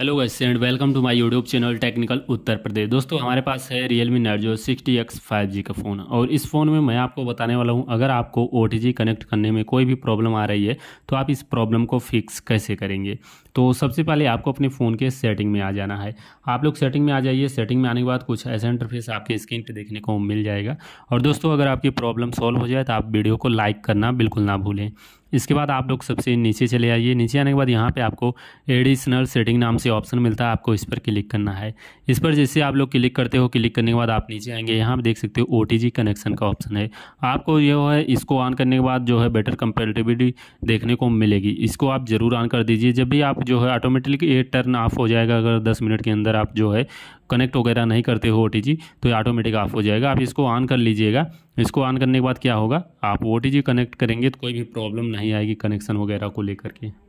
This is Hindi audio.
hello guys and welcome to my YouTube channel technical Uttar Pradesh दोस्तों हमारे पास है Realme Narzo sixty X five G का फ़ोन और इस फ़ोन में मैं आपको बताने वाला हूं अगर आपको ओ कनेक्ट करने में कोई भी प्रॉब्लम आ रही है तो आप इस प्रॉब्लम को फिक्स कैसे करेंगे तो सबसे पहले आपको अपने फ़ोन के सेटिंग में आ जाना है आप लोग सेटिंग में आ जाइए सेटिंग में आने के बाद कुछ ऐसा इंटरफेस आपके स्क्रीन पर देखने को मिल जाएगा और दोस्तों अगर आपकी प्रॉब्लम सॉल्व हो जाए तो आप वीडियो को लाइक करना बिल्कुल ना भूलें इसके बाद आप लोग सबसे नीचे चले आइए नीचे आने के बाद यहाँ पे आपको एडिशनल सेटिंग नाम से ऑप्शन मिलता है आपको इस पर क्लिक करना है इस पर जैसे आप लोग क्लिक करते हो क्लिक करने के बाद आप नीचे आएंगे यहाँ पर देख सकते हो ओ कनेक्शन का ऑप्शन है आपको ये है इसको ऑन करने के बाद जो है बेटर कंपेरेटिविटी देखने को मिलेगी इसको आप ज़रूर ऑन कर दीजिए जब भी आप जो है ऑटोमेटिकली ये टर्न ऑफ हो जाएगा अगर दस मिनट के अंदर आप जो है कनेक्ट वगैरह नहीं करते हो ओ तो ये ऑटोमेटिक ऑफ हो जाएगा आप इसको ऑन कर लीजिएगा इसको ऑन करने के बाद क्या होगा आप ओ कनेक्ट करेंगे तो कोई भी प्रॉब्लम नहीं आएगी कनेक्शन वगैरह को लेकर के